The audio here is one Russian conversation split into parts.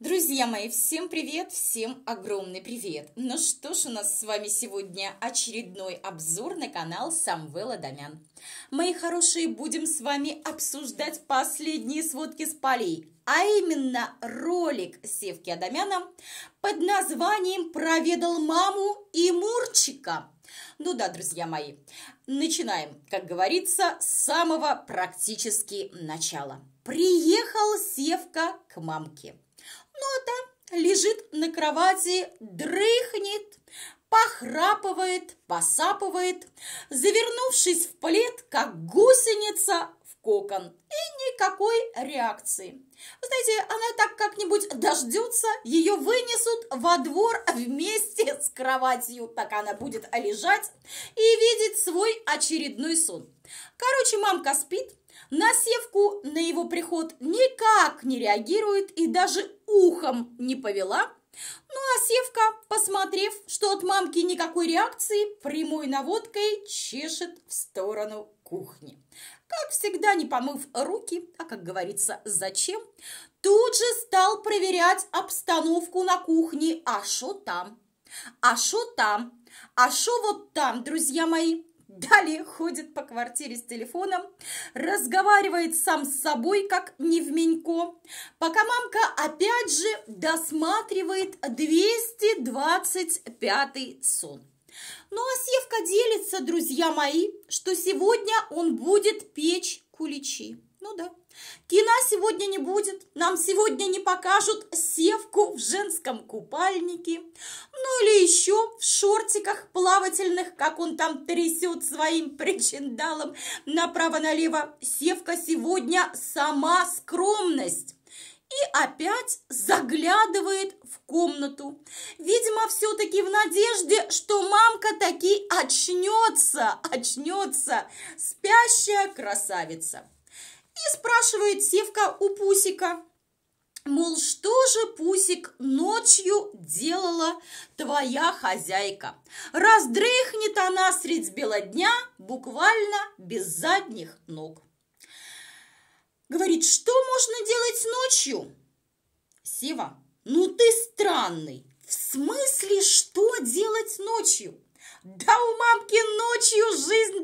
Друзья мои, всем привет, всем огромный привет! Ну что ж, у нас с вами сегодня очередной обзор на канал Самвела Домян. Мои хорошие, будем с вами обсуждать последние сводки с полей, а именно ролик Севки Адамяна под названием «Проведал маму и Мурчика». Ну да, друзья мои, начинаем, как говорится, с самого практически начала – приехал Севка к мамке. Нота лежит на кровати, дрыхнет, похрапывает, посапывает, завернувшись в плед, как гусеница в кокон. И никакой реакции. Знаете, она так как-нибудь дождется, ее вынесут во двор вместе с кроватью. Так она будет лежать и видеть свой очередной сон. Короче, мамка спит, на Севку на его приход никак не реагирует и даже ухом не повела. Ну а Севка, посмотрев, что от мамки никакой реакции, прямой наводкой чешет в сторону кухни. Как всегда, не помыв руки, а, как говорится, зачем, тут же стал проверять обстановку на кухне, а что там, а что там, а что вот там, друзья мои. Далее ходит по квартире с телефоном, разговаривает сам с собой, как невменько, пока мамка опять же досматривает 225 сон. Ну а Севка делится, друзья мои, что сегодня он будет печь куличи. Ну да, Кино сегодня не будет, нам сегодня не покажут севку в женском купальнике, ну или еще в шортиках плавательных, как он там трясет своим причиндалом направо-налево. Севка сегодня сама скромность и опять заглядывает в комнату. Видимо, все-таки в надежде, что мамка таки очнется, очнется, спящая красавица. И спрашивает Севка у Пусика, мол, что же, Пусик, ночью делала твоя хозяйка? Раздрыхнет она средь бела дня, буквально без задних ног. Говорит, что можно делать ночью? Сева, ну ты странный. В смысле, что делать ночью? Да у мамки ночью жизнь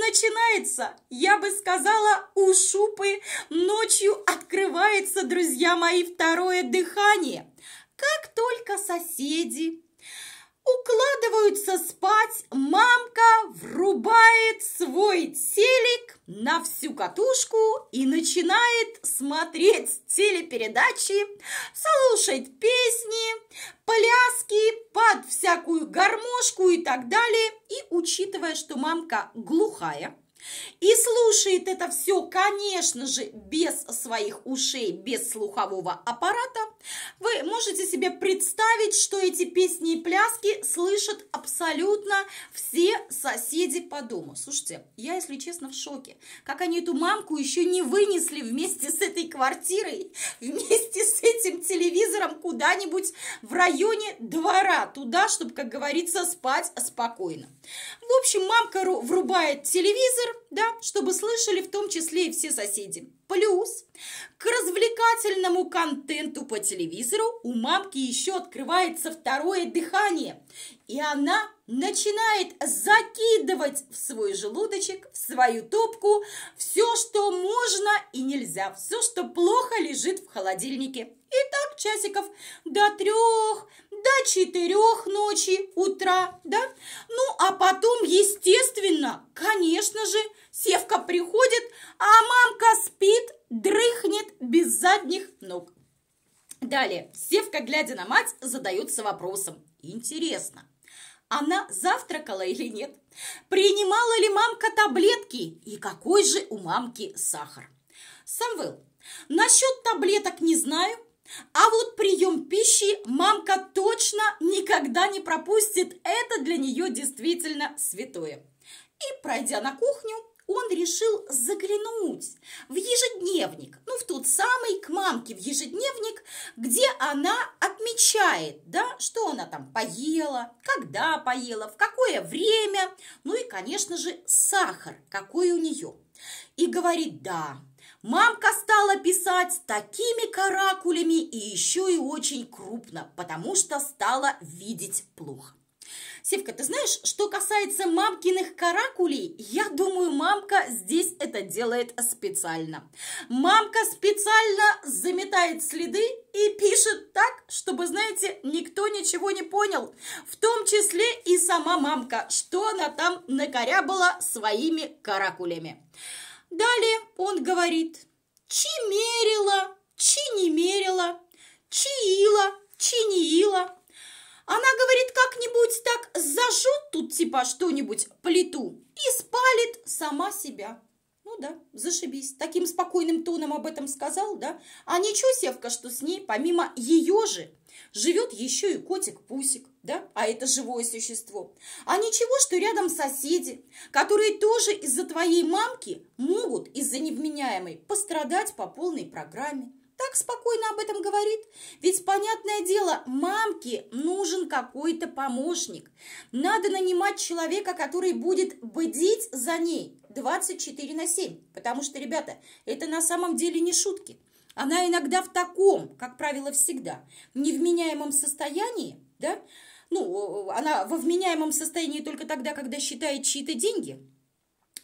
начинается, я бы сказала, у Шупы ночью открывается, друзья мои, второе дыхание. Как только соседи, укладываются спать, мамка врубает свой телек на всю катушку и начинает смотреть телепередачи, слушать песни, пляски под всякую гармошку и так далее. И учитывая, что мамка глухая, и слушает это все, конечно же, без своих ушей, без слухового аппарата, вы можете себе представить, что эти песни и пляски слышат абсолютно все соседи по дому. Слушайте, я, если честно, в шоке. Как они эту мамку еще не вынесли вместе с этой квартирой, вместе с этим телевизором куда-нибудь в районе двора, туда, чтобы, как говорится, спать спокойно. В общем, мамка врубает телевизор, да, чтобы слышали в том числе и все соседи. Плюс к развлекательному контенту по телевизору у мамки еще открывается второе дыхание, и она начинает закидывать в свой желудочек, в свою топку все, что можно и нельзя, все, что плохо лежит в холодильнике. И так часиков до трех, до четырех ночи утра, да? Ну, а потом, естественно, конечно же, Севка приходит, а мамка спит, дрыхнет без задних ног. Далее, Севка, глядя на мать, задается вопросом. Интересно, она завтракала или нет? Принимала ли мамка таблетки? И какой же у мамки сахар? Самвел, насчет таблеток не знаю, а вот прием пищи мамка точно никогда не пропустит. Это для нее действительно святое. И пройдя на кухню, он решил заглянуть в ежедневник, ну, в тот самый к мамке в ежедневник, где она отмечает, да, что она там поела, когда поела, в какое время, ну и, конечно же, сахар, какой у нее. И говорит, да, Мамка стала писать такими каракулями и еще и очень крупно, потому что стала видеть плохо. Севка, ты знаешь, что касается мамкиных каракулей, я думаю, мамка здесь это делает специально. Мамка специально заметает следы и пишет так, чтобы, знаете, никто ничего не понял. В том числе и сама мамка, что она там накорябала своими каракулями. Далее он говорит «Чи мерила, чи не мерила, чи ила, чи не ила». Она говорит, как-нибудь так зажжет тут типа что-нибудь плиту и спалит сама себя. Ну да, зашибись. Таким спокойным тоном об этом сказал, да? А ничего, Севка, что с ней, помимо ее же, живет еще и котик-пусик да, а это живое существо. А ничего, что рядом соседи, которые тоже из-за твоей мамки могут из-за невменяемой пострадать по полной программе. Так спокойно об этом говорит. Ведь, понятное дело, мамке нужен какой-то помощник. Надо нанимать человека, который будет бдить за ней 24 на 7. Потому что, ребята, это на самом деле не шутки. Она иногда в таком, как правило, всегда, невменяемом состоянии, да, ну, э, она во вменяемом состоянии только тогда, когда считает чьи-то деньги –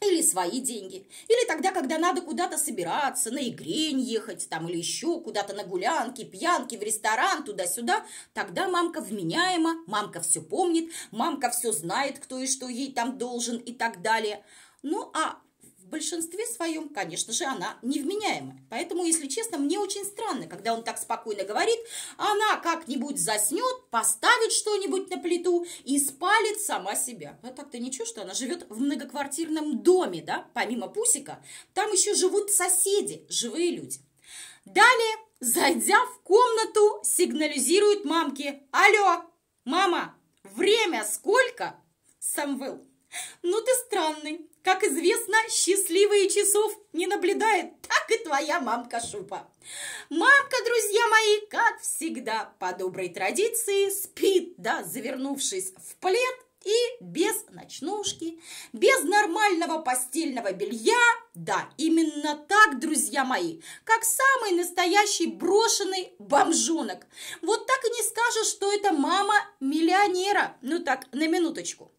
или свои деньги, или тогда, когда надо куда-то собираться, на игрень ехать, там, или еще куда-то на гулянки, пьянки, в ресторан, туда-сюда, тогда мамка вменяема, мамка все помнит, мамка все знает, кто и что ей там должен и так далее. Ну, а в большинстве своем, конечно же, она невменяемая. Поэтому, если честно, мне очень странно, когда он так спокойно говорит, она как-нибудь заснет, поставит что-нибудь на плиту и спалит сама себя. А так-то ничего, что она живет в многоквартирном доме, да, помимо Пусика, там еще живут соседи, живые люди. Далее, зайдя в комнату, сигнализирует мамке, алло, мама, время сколько? Самвел. Ну ты странный. Как известно, счастливые часов не наблюдает, так и твоя мамка Шупа. Мамка, друзья мои, как всегда, по доброй традиции, спит, да, завернувшись в плед и без ночнушки, без нормального постельного белья. Да, именно так, друзья мои, как самый настоящий брошенный бомжонок. Вот так и не скажешь, что это мама миллионера. Ну так, на минуточку.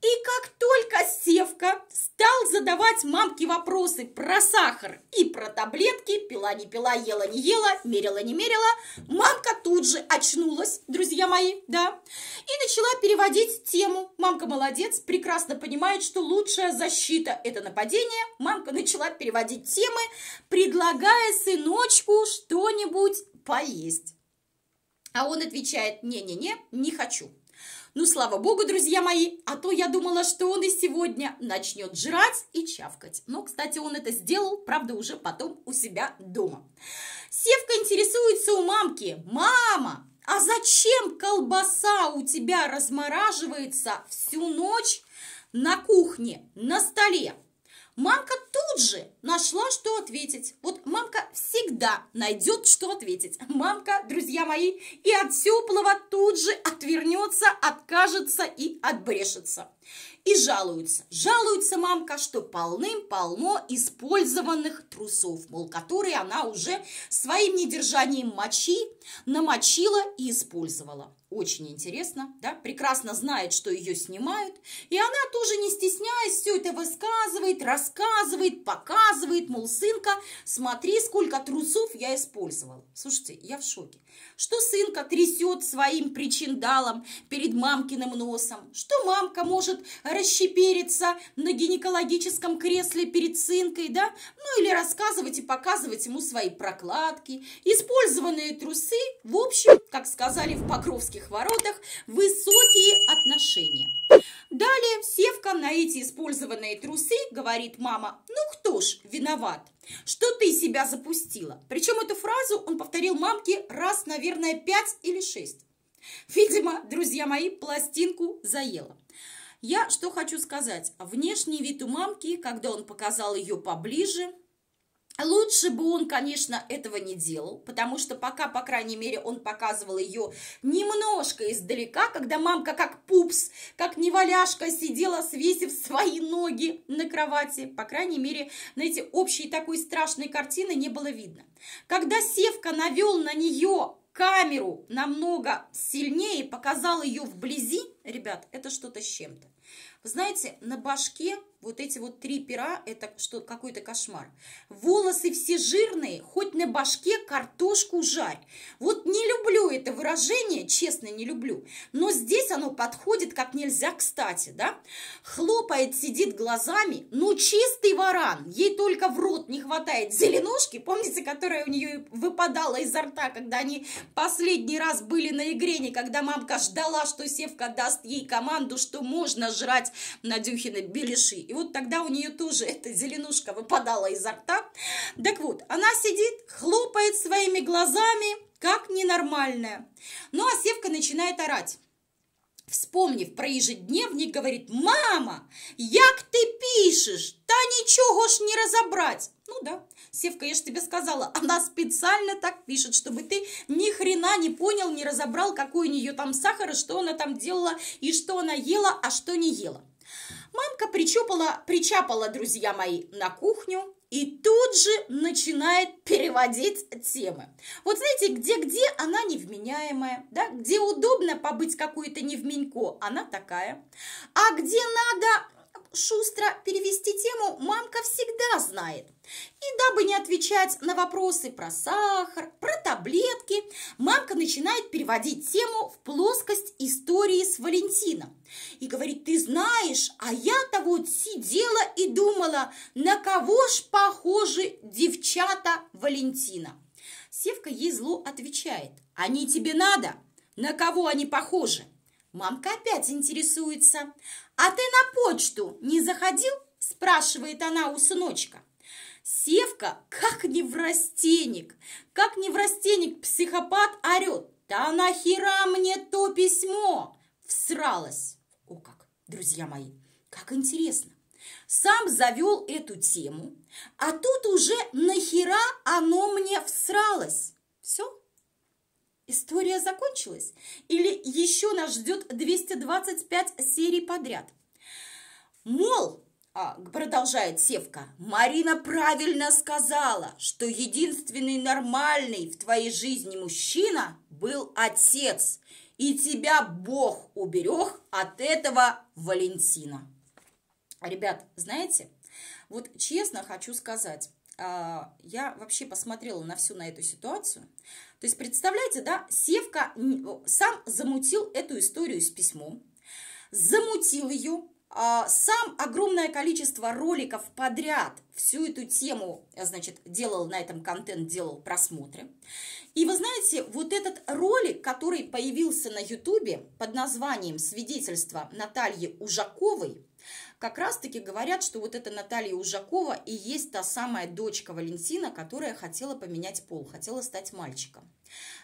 И как только Севка стал задавать мамке вопросы про сахар и про таблетки, пила не пила, ела не ела, мерила не мерила, мамка тут же очнулась, друзья мои, да, и начала переводить тему. Мамка молодец, прекрасно понимает, что лучшая защита – это нападение. Мамка начала переводить темы, предлагая сыночку что-нибудь поесть. А он отвечает, не-не-не, не хочу. Ну, слава богу, друзья мои, а то я думала, что он и сегодня начнет жрать и чавкать. Но, кстати, он это сделал, правда, уже потом у себя дома. Севка интересуется у мамки. «Мама, а зачем колбаса у тебя размораживается всю ночь на кухне, на столе?» Мамка тут же нашла, что ответить. Вот мамка всегда найдет, что ответить. Мамка, друзья мои, и от Сюплова тут же отвернется, откажется и отбрешется. И жалуются. Жалуется мамка, что полным-полно использованных трусов, мол, которые она уже своим недержанием мочи намочила и использовала. Очень интересно, да? Прекрасно знает, что ее снимают. И она тоже, не стесняясь, все это высказывает, рассказывает, показывает. Мол, сынка, смотри, сколько трусов я использовала. Слушайте, я в шоке. Что сынка трясет своим причиндалом перед мамкиным носом? Что мамка может расщепериться на гинекологическом кресле перед сынкой, да? Ну, или рассказывать и показывать ему свои прокладки, использованные трусы Ци, в общем, как сказали в Покровских воротах, высокие отношения. Далее Севка на эти использованные трусы говорит мама, ну кто ж виноват, что ты себя запустила. Причем эту фразу он повторил мамке раз, наверное, пять или шесть. Видимо, друзья мои, пластинку заела. Я что хочу сказать, внешний вид у мамки, когда он показал ее поближе, Лучше бы он, конечно, этого не делал, потому что пока, по крайней мере, он показывал ее немножко издалека, когда мамка как пупс, как неваляшка сидела, свесив свои ноги на кровати. По крайней мере, знаете, общие такой страшной картины не было видно. Когда Севка навел на нее камеру намного сильнее, показал ее вблизи, ребят, это что-то с чем-то. Вы знаете, на башке вот эти вот три пера – это что какой-то кошмар. Волосы все жирные, хоть на башке картошку жарь. Вот не люблю это выражение, честно не люблю. Но здесь оно подходит как нельзя кстати, да? Хлопает, сидит глазами, ну чистый варан. Ей только в рот не хватает зеленушки, помните, которая у нее выпадала изо рта, когда они последний раз были на игрене, когда мамка ждала, что Севка даст ей команду, что можно жрать Надюхина беляши и вот тогда у нее тоже эта зеленушка выпадала изо рта. Так вот, она сидит, хлопает своими глазами, как ненормальная. Ну, а Севка начинает орать. Вспомнив про ежедневник, говорит, «Мама, як ты пишешь? да ничего ж не разобрать!» Ну да, Севка, я же тебе сказала, она специально так пишет, чтобы ты ни хрена не понял, не разобрал, какой у нее там сахар, и что она там делала, и что она ела, а что не ела. Мамка причопала, причапала, друзья мои, на кухню и тут же начинает переводить темы. Вот знаете, где-где она невменяемая, да? Где удобно побыть какой-то невменько, она такая. А где надо шустро перевести тему, мамка всегда знает. И дабы не отвечать на вопросы про сахар, про таблетки, мамка начинает переводить тему в плоскость истории с Валентином и говорит, ты знаешь, а я-то вот сидела и думала, на кого ж похожи девчата Валентина. Севка ей зло отвечает, они тебе надо, на кого они похожи? Мамка опять интересуется, а ты на почту не заходил? Спрашивает она у сыночка. Севка, как неврастенник, как неврастенник психопат орет. Да нахера мне то письмо? Всралась. О как, друзья мои, как интересно. Сам завел эту тему, а тут уже нахера оно мне всралось. Все? История закончилась? Или еще нас ждет 225 серий подряд? Мол, а, продолжает Севка, Марина правильно сказала, что единственный нормальный в твоей жизни мужчина был отец – и тебя Бог уберег от этого Валентина. Ребят, знаете, вот честно хочу сказать, а, я вообще посмотрела на всю на эту ситуацию. То есть, представляете, да, Севка сам замутил эту историю с письмом, замутил ее, а, сам огромное количество роликов подряд всю эту тему, э, значит, делал на этом контент, делал просмотры. И вы знаете, вот этот ролик, который появился на Ютубе под названием «Свидетельство Натальи Ужаковой», как раз-таки говорят, что вот эта Наталья Ужакова и есть та самая дочка Валентина, которая хотела поменять пол, хотела стать мальчиком.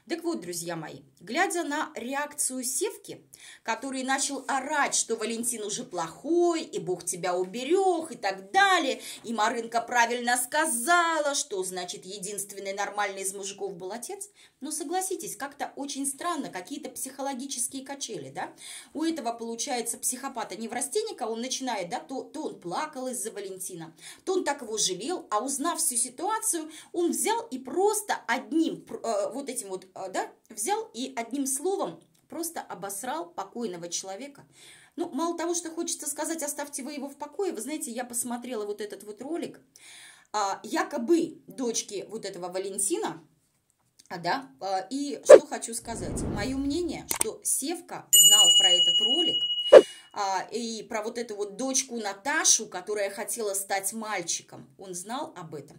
Так вот, друзья мои, глядя на реакцию Севки, который начал орать, что Валентин уже плохой, и Бог тебя уберег, и так далее, и Марынка правильно сказала, что значит единственный нормальный из мужиков был отец, но ну, согласитесь, как-то очень странно, какие-то психологические качели, да? У этого получается психопата-неврастенника, он начинает, да, то, то он плакал из-за Валентина, то он так его жалел, а узнав всю ситуацию, он взял и просто одним э, вот этим вот, а, да, взял и одним словом просто обосрал покойного человека. Ну, мало того, что хочется сказать, оставьте вы его в покое, вы знаете, я посмотрела вот этот вот ролик, а, якобы дочки вот этого Валентина, а, да, а, и что хочу сказать, мое мнение, что Севка знал про этот ролик, а, и про вот эту вот дочку Наташу, которая хотела стать мальчиком, он знал об этом.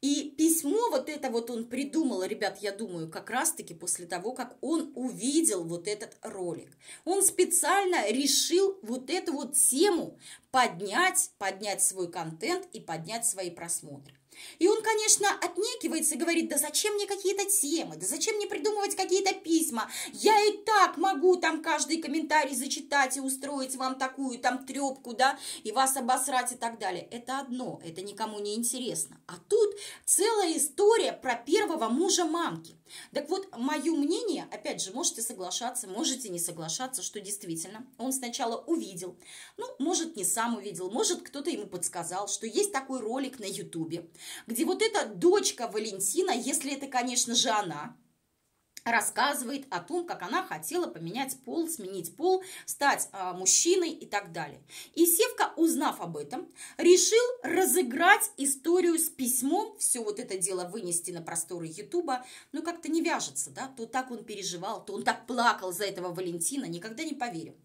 И письмо вот это вот он придумал, ребят, я думаю, как раз-таки после того, как он увидел вот этот ролик. Он специально решил вот эту вот тему поднять, поднять свой контент и поднять свои просмотры. И он, конечно, отнекивается и говорит, да зачем мне какие-то темы, да зачем мне придумывать какие-то письма, я и так могу там каждый комментарий зачитать и устроить вам такую там трепку, да, и вас обосрать и так далее. Это одно, это никому не интересно. А тут целая история про первого мужа мамки. Так вот, мое мнение, опять же, можете соглашаться, можете не соглашаться, что действительно он сначала увидел, ну, может, не сам увидел, может, кто-то ему подсказал, что есть такой ролик на Ютубе, где вот эта дочка Валентина, если это, конечно же, она, рассказывает о том, как она хотела поменять пол, сменить пол, стать э, мужчиной и так далее. И Севка, узнав об этом, решил разыграть историю с письмом, все вот это дело вынести на просторы Ютуба, Но ну, как-то не вяжется, да, то так он переживал, то он так плакал за этого Валентина, никогда не поверил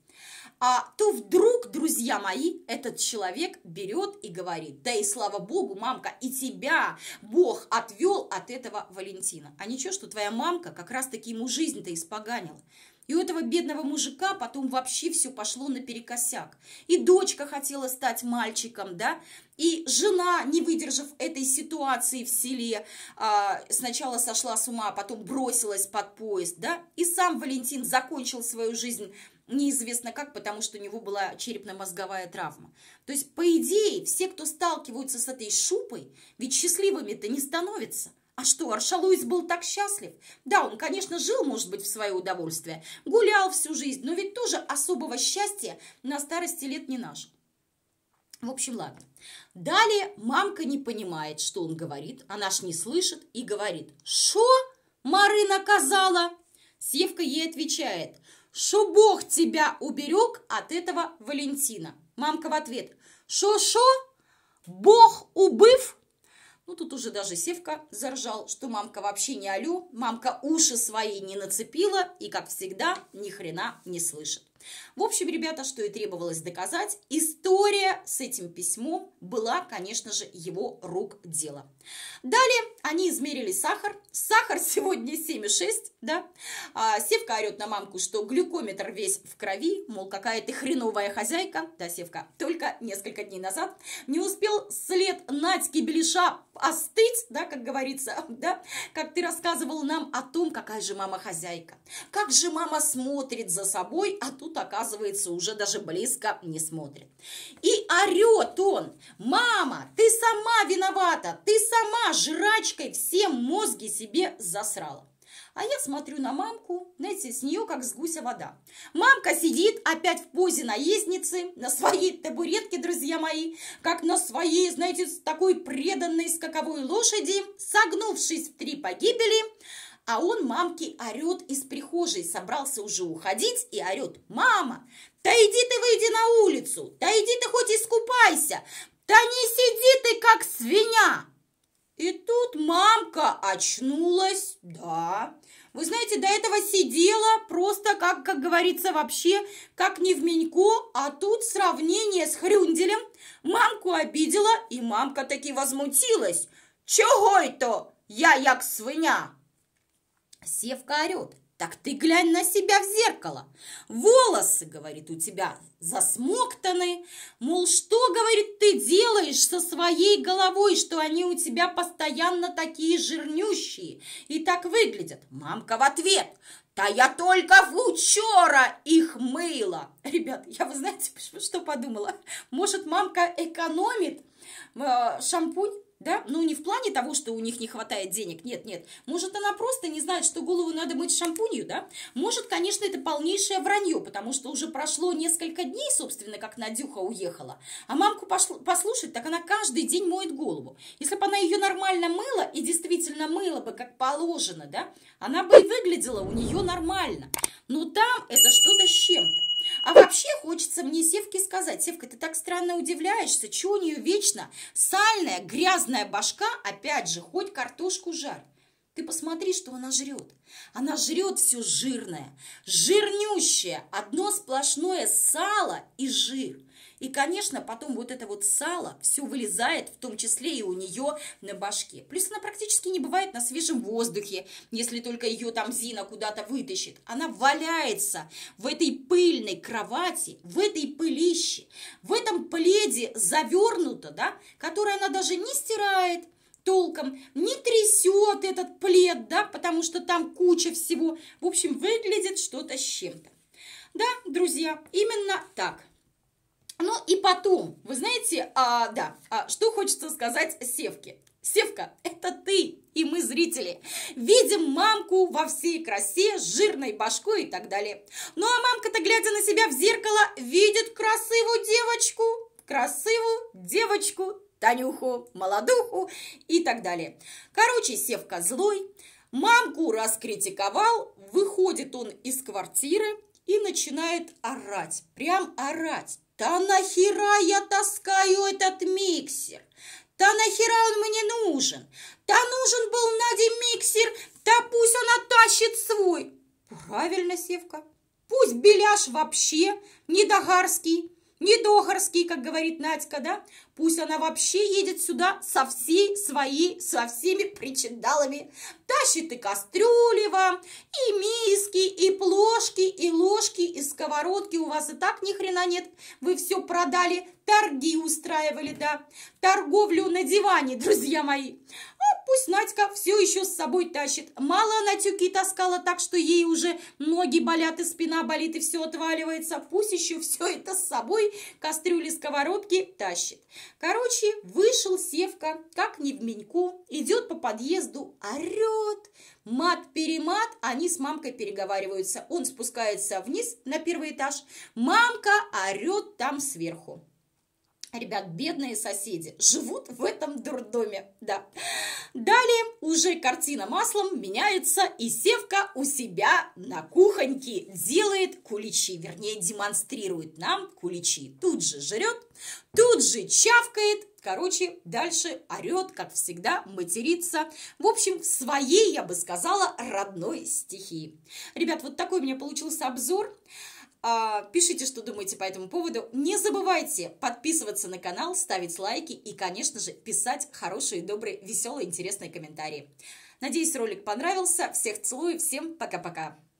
а, то вдруг, друзья мои, этот человек берет и говорит, да и слава богу, мамка, и тебя Бог отвел от этого Валентина. А ничего, что твоя мамка как раз-таки ему жизнь-то испоганила. И у этого бедного мужика потом вообще все пошло наперекосяк. И дочка хотела стать мальчиком, да, и жена, не выдержав этой ситуации в селе, а, сначала сошла с ума, а потом бросилась под поезд, да, и сам Валентин закончил свою жизнь неизвестно как, потому что у него была черепно-мозговая травма. То есть, по идее, все, кто сталкиваются с этой шупой, ведь счастливыми-то не становятся. А что, Аршалуис был так счастлив? Да, он, конечно, жил, может быть, в свое удовольствие, гулял всю жизнь, но ведь тоже особого счастья на старости лет не нажил. В общем, ладно. Далее мамка не понимает, что он говорит, она ж не слышит и говорит, «Шо? Мары наказала?» Севка ей отвечает – Шо Бог тебя уберег от этого Валентина? Мамка в ответ. Шо-шо? Бог убыв? Ну, тут уже даже Севка заржал, что мамка вообще не алю, мамка уши свои не нацепила и, как всегда, ни хрена не слышит. В общем, ребята, что и требовалось доказать, история с этим письмом была, конечно же, его рук дело. Далее они измерили сахар. Сахар сегодня 7,6, да. А, Севка орет на мамку, что глюкометр весь в крови, мол, какая ты хреновая хозяйка. Да, Севка, только несколько дней назад не успел след Надьки Белиша остыть, да, как говорится, да, как ты рассказывал нам о том, какая же мама хозяйка, как же мама смотрит за собой, а тут тут, оказывается, уже даже близко не смотрит. И орет он, мама, ты сама виновата, ты сама жрачкой все мозги себе засрала. А я смотрю на мамку, знаете, с нее как с гуся вода. Мамка сидит опять в позе наездницы, на своей табуретке, друзья мои, как на своей, знаете, такой преданной скаковой лошади, согнувшись в три погибели, а он мамке орет из прихожей, собрался уже уходить и орет «Мама, да иди ты выйди на улицу, да иди ты хоть искупайся, да не сиди ты как свинья!» И тут мамка очнулась, да. Вы знаете, до этого сидела просто, как, как говорится, вообще, как не в Минько, а тут сравнение с Хрюнделем. Мамку обидела, и мамка таки возмутилась. «Чого это? Я як свиня!» Севка орет. Так ты глянь на себя в зеркало. Волосы, говорит, у тебя засмоктаны. Мол, что, говорит, ты делаешь со своей головой, что они у тебя постоянно такие жирнющие и так выглядят? Мамка в ответ. Да я только в учора их мыла. Ребят, я, вы знаете, что подумала? Может, мамка экономит э, шампунь? Да? Ну, не в плане того, что у них не хватает денег, нет, нет. Может, она просто не знает, что голову надо мыть шампунью, да? Может, конечно, это полнейшее вранье, потому что уже прошло несколько дней, собственно, как Надюха уехала. А мамку пошло, послушать, так она каждый день моет голову. Если бы она ее нормально мыла и действительно мыла бы, как положено, да, она бы и выглядела у нее нормально. Но там это что-то с чем-то. А вообще хочется мне Севке сказать, Севка, ты так странно удивляешься, чего у нее вечно сальная, грязная башка, опять же, хоть картошку жарь. Ты посмотри, что она жрет. Она жрет все жирное, жирнющее, одно сплошное сало и жир. И, конечно, потом вот это вот сало все вылезает, в том числе и у нее на башке. Плюс она практически не бывает на свежем воздухе, если только ее там Зина куда-то вытащит. Она валяется в этой пыльной кровати, в этой пылище, в этом пледе завернута, да, который она даже не стирает, толком, не трясет этот плед, да, потому что там куча всего. В общем, выглядит что-то с чем-то. Да, друзья, именно так. Ну и потом, вы знаете, а, да, а, что хочется сказать Севке. Севка, это ты, и мы, зрители, видим мамку во всей красе, с жирной башкой и так далее. Ну а мамка-то, глядя на себя в зеркало, видит красивую девочку, красивую девочку, Танюху, молодуху и так далее. Короче, Севка злой, мамку раскритиковал, выходит он из квартиры и начинает орать, прям орать. Та нахера я таскаю этот миксер? Та нахера он мне нужен? Та нужен был Наде миксер, да пусть она тащит свой. Правильно, Севка. Пусть беляш вообще не догарский, не дохарский, как говорит Надька, да? Пусть она вообще едет сюда со всей своей, со всеми причиндалами. Тащит и кастрюли вам, и миски, и плоти чашки и ложки, и сковородки у вас и так ни хрена нет. Вы все продали, торги устраивали, да. Торговлю на диване, друзья мои. А пусть Надька все еще с собой тащит. Мало она тюки таскала так, что ей уже ноги болят и спина болит, и все отваливается. Пусть еще все это с собой кастрюли, сковородки тащит. Короче, вышел Севка, как не в меньку, идет по подъезду, орет Мат-перемат, они с мамкой переговариваются. Он спускается вниз на первый этаж. Мамка орет там сверху. Ребят, бедные соседи живут в этом дурдоме, да. Далее уже картина маслом меняется, и Севка у себя на кухоньке делает куличи, вернее, демонстрирует нам куличи. Тут же жрет, тут же чавкает, короче, дальше орет, как всегда, матерится. В общем, в своей, я бы сказала, родной стихии. Ребят, вот такой у меня получился обзор. А, пишите, что думаете по этому поводу. Не забывайте подписываться на канал, ставить лайки и, конечно же, писать хорошие, добрые, веселые, интересные комментарии. Надеюсь, ролик понравился. Всех целую, всем пока-пока.